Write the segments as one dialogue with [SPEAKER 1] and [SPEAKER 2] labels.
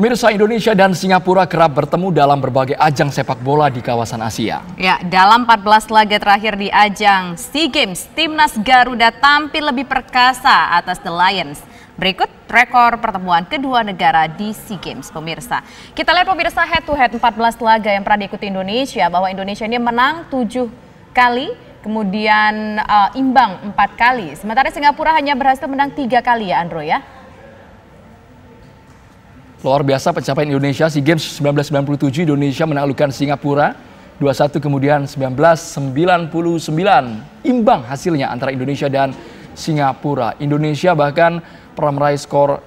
[SPEAKER 1] Pemirsa Indonesia dan Singapura kerap bertemu dalam berbagai ajang sepak bola di kawasan Asia.
[SPEAKER 2] Ya, dalam 14 laga terakhir di ajang SEA Games, timnas Garuda tampil lebih perkasa atas The Lions. Berikut rekor pertemuan kedua negara di SEA Games, pemirsa. Kita lihat pemirsa head to head 14 laga yang pernah diikuti Indonesia bahwa Indonesia ini menang 7 kali kemudian uh, imbang 4 kali. Sementara Singapura hanya berhasil menang 3 kali ya Andro ya.
[SPEAKER 1] Luar biasa pencapaian Indonesia SEA Games 1997 Indonesia menaklukkan Singapura 21 kemudian 1999 imbang hasilnya antara Indonesia dan Singapura. Indonesia bahkan pernah meraih skor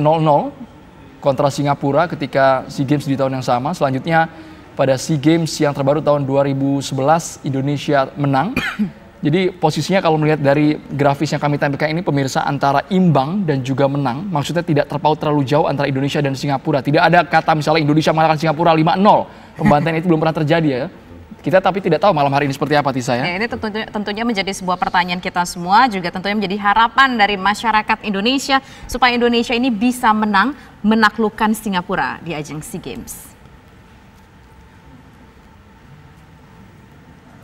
[SPEAKER 1] 0-0 kontra Singapura ketika SEA Games di tahun yang sama. Selanjutnya pada SEA Games yang terbaru tahun 2011 Indonesia menang jadi posisinya kalau melihat dari grafis yang kami tampilkan ini pemirsa antara imbang dan juga menang. Maksudnya tidak terpaut terlalu jauh antara Indonesia dan Singapura. Tidak ada kata misalnya Indonesia mengalahkan Singapura 5-0. Pembantaian itu belum pernah terjadi ya. Kita tapi tidak tahu malam hari ini seperti apa Tisa ya.
[SPEAKER 2] ya ini tentunya, tentunya menjadi sebuah pertanyaan kita semua juga tentunya menjadi harapan dari masyarakat Indonesia supaya Indonesia ini bisa menang menaklukkan Singapura di ajang SEA Games.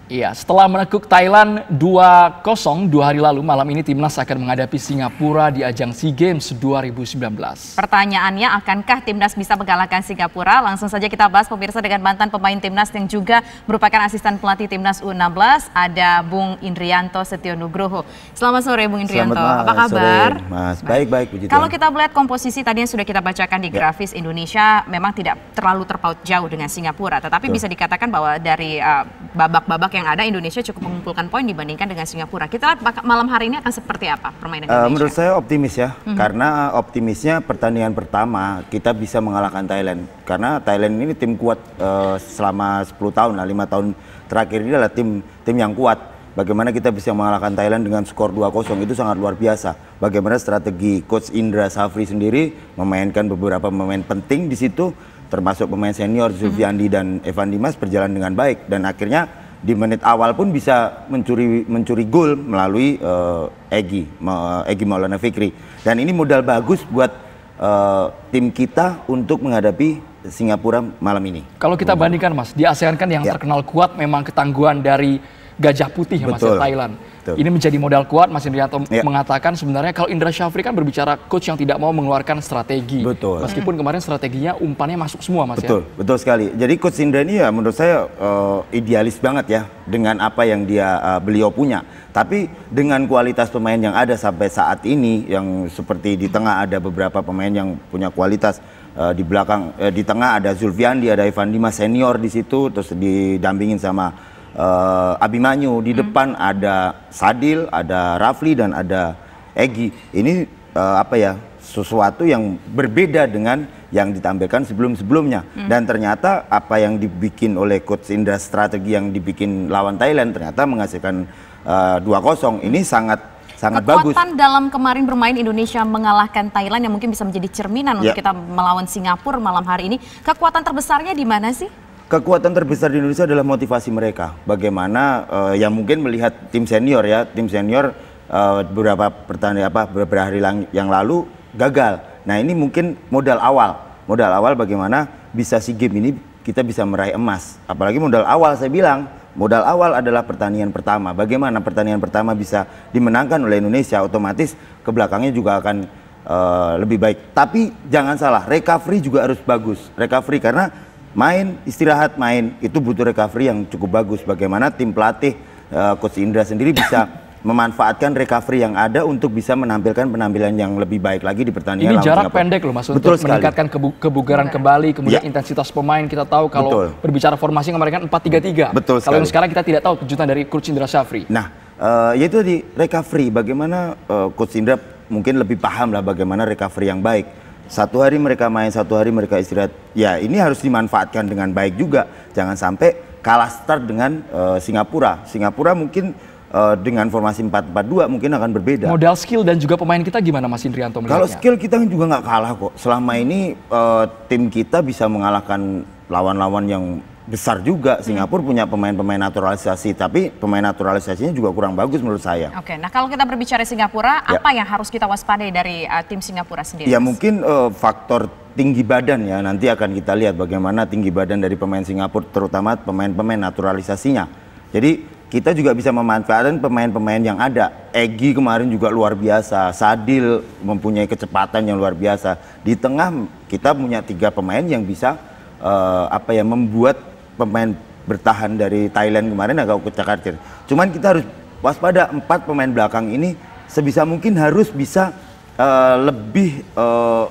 [SPEAKER 1] Iya, setelah menekuk Thailand 2-0 dua hari lalu, malam ini timnas akan menghadapi Singapura di ajang SEA Games 2019.
[SPEAKER 2] Pertanyaannya, akankah timnas bisa mengalahkan Singapura? Langsung saja kita bahas pemirsa dengan mantan pemain timnas yang juga merupakan asisten pelatih timnas U16, ada Bung Indrianto Setionugroho. Selamat sore Bung Indrianto, Selamat apa kabar? Sore,
[SPEAKER 3] mas, baik-baik. Kalau kita
[SPEAKER 2] melihat komposisi tadi yang sudah kita bacakan di ya. grafis Indonesia, memang tidak terlalu terpaut jauh dengan Singapura, tetapi Tuh. bisa dikatakan bahwa dari eh, babak-babak uh, babak -babak yang ada Indonesia cukup mengumpulkan poin dibandingkan dengan Singapura. Kita lihat malam hari ini akan seperti
[SPEAKER 3] apa permainan eh, Indonesia? Uh, menurut saya optimis ya, mm-hmm. karena eh, optimisnya pertandingan pertama kita bisa mengalahkan Thailand. Karena Thailand ini tim kuat uh, selama 10 tahun lah, 5 tahun terakhir ini adalah tim tim yang kuat. Bagaimana kita bisa mengalahkan Thailand dengan skor 2-0 itu sangat luar biasa. Bagaimana strategi coach Indra Safri sendiri memainkan beberapa pemain penting di situ termasuk pemain senior Zulfiandi dan Evan Dimas berjalan dengan baik dan akhirnya di menit awal pun bisa mencuri mencuri gol melalui uh, Egi uh, Egi Maulana Fikri dan ini modal bagus buat uh, tim kita untuk menghadapi Singapura malam ini.
[SPEAKER 1] Kalau kita bandingkan Mas, di ASEAN kan yang ya. terkenal kuat memang ketangguhan dari Gajah Putih ya Mas ya, Thailand. Betul. Ini menjadi modal kuat Mas Indrianto ya. mengatakan sebenarnya kalau Indra Syafri kan berbicara coach yang tidak mau mengeluarkan strategi. Betul. Meskipun hmm. kemarin strateginya umpannya masuk semua Mas ya? Betul, ya.
[SPEAKER 3] betul sekali. Jadi coach Indra ini ya menurut saya uh, idealis banget ya dengan apa yang dia uh, beliau punya. Tapi dengan kualitas pemain yang ada sampai saat ini yang seperti di tengah ada beberapa pemain yang punya kualitas eh, di belakang di tengah ada Zulfiandi, ada Ivan Dimas senior di situ terus didampingin sama uh, Abimanyu, di hmm. depan ada Sadil, ada Rafli dan ada Egi. Ini uh, apa ya? sesuatu yang berbeda dengan yang ditampilkan sebelum-sebelumnya hmm. dan ternyata apa yang dibikin oleh coach Indra strategi yang dibikin lawan Thailand ternyata menghasilkan uh, eh, 2-0 ini sangat sangat Kekuatan bagus. Kekuatan
[SPEAKER 2] dalam kemarin bermain Indonesia mengalahkan Thailand yang mungkin bisa menjadi cerminan ya. untuk kita melawan Singapura malam hari ini. Kekuatan terbesarnya di mana sih?
[SPEAKER 3] kekuatan terbesar di Indonesia adalah motivasi mereka. Bagaimana uh, yang mungkin melihat tim senior ya, tim senior uh, beberapa pertandingan apa beberapa hari yang lalu gagal. Nah, ini mungkin modal awal. Modal awal bagaimana bisa si game ini kita bisa meraih emas. Apalagi modal awal saya bilang, modal awal adalah pertanian pertama. Bagaimana pertanian pertama bisa dimenangkan oleh Indonesia otomatis ke belakangnya juga akan uh, lebih baik. Tapi jangan salah, recovery juga harus bagus. Recovery karena main istirahat main itu butuh recovery yang cukup bagus bagaimana tim pelatih uh, coach Indra sendiri bisa memanfaatkan recovery yang ada untuk bisa menampilkan penampilan yang lebih baik lagi di pertandingan ini jarak Singapura. pendek loh mas Betul untuk meningkatkan
[SPEAKER 1] kebu kebugaran iya. kembali kemudian ya. intensitas pemain kita tahu kalau Betul. berbicara formasi kemarin kan 4 tiga 3 Betul kalau sekali. yang sekarang kita tidak tahu kejutan dari coach Indra Syafri
[SPEAKER 3] nah uh, eh, yaitu di recovery bagaimana uh, coach Indra mungkin lebih paham lah bagaimana recovery yang baik satu hari mereka main satu hari mereka istirahat ya ini harus dimanfaatkan dengan baik juga jangan sampai kalah start dengan uh, Singapura Singapura mungkin uh, dengan formasi 4-4-2 mungkin akan berbeda modal
[SPEAKER 1] skill dan juga pemain kita gimana Mas Indrianto melihatnya? kalau
[SPEAKER 3] skill kita juga nggak kalah kok selama ini uh, tim kita bisa mengalahkan lawan-lawan yang besar juga. Hmm. Singapura hmm. punya pemain-pemain naturalisasi, tapi pemain naturalisasinya juga kurang bagus menurut saya.
[SPEAKER 2] Oke, nah kalau kita berbicara Singapura, ya. apa yang harus kita waspadai dari uh, tim Singapura sendiri? Ya mungkin
[SPEAKER 3] uh, faktor tinggi badan ya. Nanti akan kita lihat bagaimana tinggi badan dari pemain Singapura, terutama pemain-pemain naturalisasinya. Jadi kita juga bisa memanfaatkan pemain-pemain yang ada. Egi kemarin juga luar biasa, Sadil mempunyai kecepatan yang luar biasa. Di tengah kita punya tiga pemain yang bisa uh, apa ya membuat pemain bertahan dari Thailand kemarin agak kucak kacir. Cuman kita harus waspada empat pemain belakang ini sebisa mungkin harus bisa uh, lebih uh,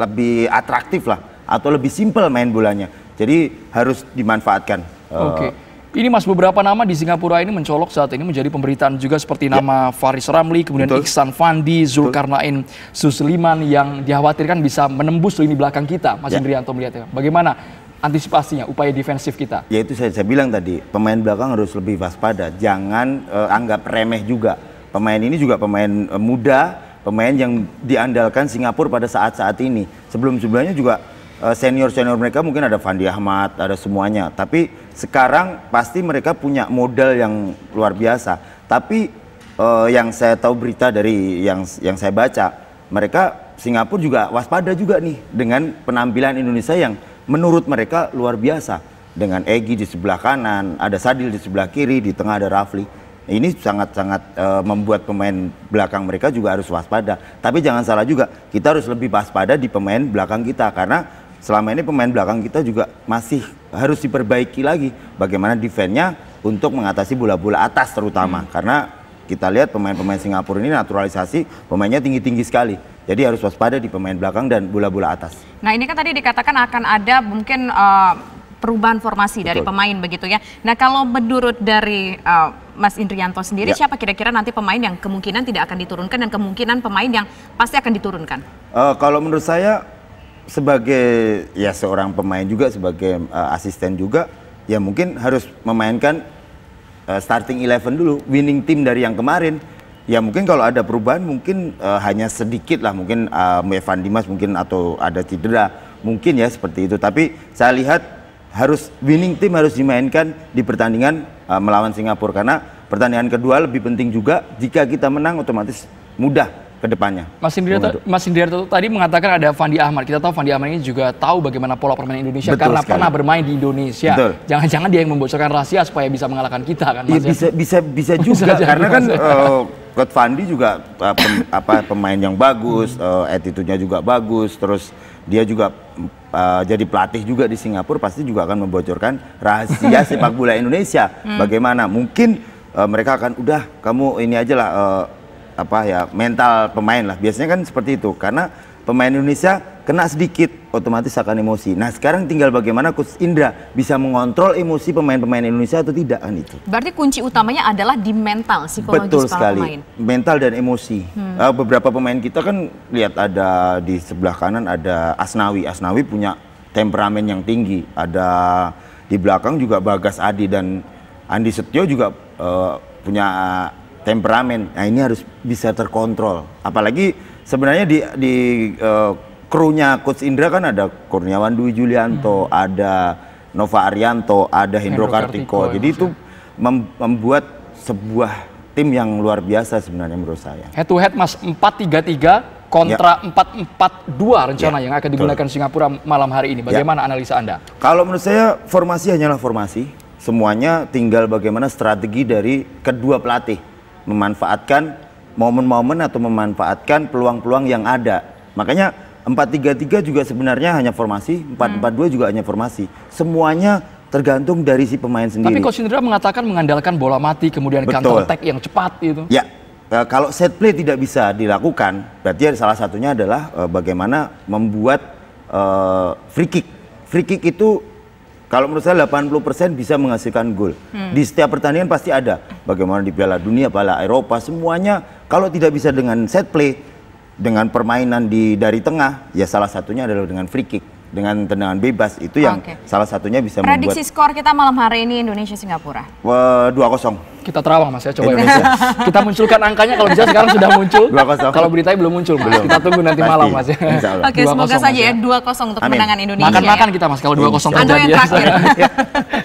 [SPEAKER 3] lebih atraktif lah atau lebih simpel main bolanya. Jadi harus dimanfaatkan. Uh, Oke. Okay.
[SPEAKER 1] Ini Mas beberapa nama di Singapura ini mencolok saat ini menjadi pemberitaan juga seperti ya. nama Faris Ramli, kemudian Betul. Iksan Fandi, Zulkarnain Susliman yang dikhawatirkan bisa menembus lini belakang kita, Mas ya. Indrianto melihatnya. Bagaimana antisipasinya, upaya defensif kita?
[SPEAKER 3] Ya itu saya, saya bilang tadi, pemain belakang harus lebih waspada, jangan uh, anggap remeh juga. Pemain ini juga pemain uh, muda, pemain yang diandalkan Singapura pada saat-saat ini. Sebelum-sebelumnya juga eh, senior-senior uh, mereka mungkin ada Fandi Ahmad, ada semuanya. Tapi sekarang pasti mereka punya modal yang luar biasa. Tapi uh, yang saya tahu berita dari yang yang saya baca, mereka Singapura juga waspada juga nih dengan penampilan Indonesia yang menurut mereka luar biasa dengan Egi di sebelah kanan, ada Sadil di sebelah kiri, di tengah ada Rafli. Ini sangat-sangat e, membuat pemain belakang mereka juga harus waspada. Tapi jangan salah juga, kita harus lebih waspada di pemain belakang kita karena selama ini pemain belakang kita juga masih harus diperbaiki lagi bagaimana defense-nya untuk mengatasi bola-bola atas terutama hmm. karena kita lihat pemain-pemain Singapura ini naturalisasi pemainnya tinggi-tinggi sekali jadi harus waspada di pemain belakang dan bola-bola atas.
[SPEAKER 2] Nah ini kan tadi dikatakan akan ada mungkin uh, perubahan formasi Betul. dari pemain begitu ya. Nah kalau menurut dari uh, Mas Indrianto sendiri ya. siapa kira-kira nanti pemain yang kemungkinan tidak akan diturunkan dan kemungkinan pemain yang pasti akan diturunkan?
[SPEAKER 3] Uh, kalau menurut saya sebagai ya seorang pemain juga sebagai uh, asisten juga ya mungkin harus memainkan uh, starting eleven dulu, winning team dari yang kemarin Ya mungkin kalau ada perubahan mungkin uh, hanya sedikit lah mungkin uh, Evan Dimas mungkin atau ada cedera mungkin ya seperti itu. Tapi saya lihat harus winning team harus dimainkan di pertandingan uh, melawan Singapura karena pertandingan kedua lebih penting juga jika kita menang otomatis mudah ke depannya.
[SPEAKER 1] Mas Indira tadi mengatakan ada Fandi Ahmad. Kita tahu Fandi Ahmad ini juga tahu bagaimana pola permainan Indonesia Betul karena sekali. pernah bermain di Indonesia. Jangan-jangan dia yang membocorkan rahasia supaya bisa mengalahkan kita kan Ya, bisa
[SPEAKER 3] bisa bisa juga bisa karena kan uh, Fandi juga uh, pem, apa pemain yang bagus, hmm. uh, attitude-nya juga bagus, terus dia juga uh, jadi pelatih juga di Singapura pasti juga akan membocorkan rahasia sepak bola Indonesia. Hmm. Bagaimana? Mungkin uh, mereka akan udah kamu ini aja lah uh, apa ya mental pemain lah biasanya kan seperti itu karena pemain Indonesia kena sedikit otomatis akan emosi. Nah sekarang tinggal bagaimana Coach Indra bisa mengontrol emosi pemain-pemain Indonesia atau tidak kan itu.
[SPEAKER 2] Berarti kunci utamanya adalah di mental psikologis Betul sekali. pemain.
[SPEAKER 3] Mental dan emosi. Hmm. Eh, beberapa pemain kita kan lihat ada di sebelah kanan ada Asnawi. Asnawi punya temperamen yang tinggi. Ada di belakang juga Bagas Adi dan Andi Setio juga uh, punya temperamen. Nah ini harus bisa terkontrol. Apalagi sebenarnya di di uh, krunya Coach Indra kan ada Kurniawan Dwi Julianto, hmm. ada Nova Arianto, ada Hendro, Kartiko. Kartiko. Jadi itu mem membuat sebuah tim yang luar biasa sebenarnya menurut saya.
[SPEAKER 1] Head to head Mas 4-3-3 kontra ya. empat dua rencana ya. yang akan digunakan Betul. Singapura malam hari ini. Ya. Bagaimana ya. analisa Anda?
[SPEAKER 3] Kalau menurut saya formasi hanyalah formasi. Semuanya tinggal bagaimana strategi dari kedua pelatih memanfaatkan momen-momen atau memanfaatkan peluang-peluang yang ada. Makanya 433 juga sebenarnya hanya formasi, 442 hmm. juga hanya formasi. Semuanya tergantung dari si pemain sendiri. Tapi Coach
[SPEAKER 1] Indra mengatakan mengandalkan bola mati kemudian Betul. counter attack yang cepat itu. Ya.
[SPEAKER 3] E, kalau set play tidak bisa dilakukan, berarti salah satunya adalah e, bagaimana membuat e, free kick. Free kick itu kalau menurut saya 80% bisa menghasilkan gol. Hmm. Di setiap pertandingan pasti ada. Bagaimana di Piala Dunia, Piala Eropa, semuanya kalau tidak bisa dengan set play, dengan permainan di dari tengah, ya salah satunya adalah dengan free kick dengan tendangan bebas itu yang okay. salah satunya bisa Prediksi membuat
[SPEAKER 2] skor kita malam hari ini Indonesia Singapura.
[SPEAKER 3] 2-0. Kita terawang Mas ya coba ya. Indonesia. Ya. kita munculkan angkanya kalau bisa sekarang sudah
[SPEAKER 1] muncul. Kalau beritanya belum muncul, belum. Kita tunggu nanti Pasti. malam Mas ya. Oke, okay, semoga saja
[SPEAKER 2] ya, ya dua kosong untuk kemenangan Indonesia.
[SPEAKER 1] Makan-makan ya. kita Mas kalau dua kosong terjadi. Ya.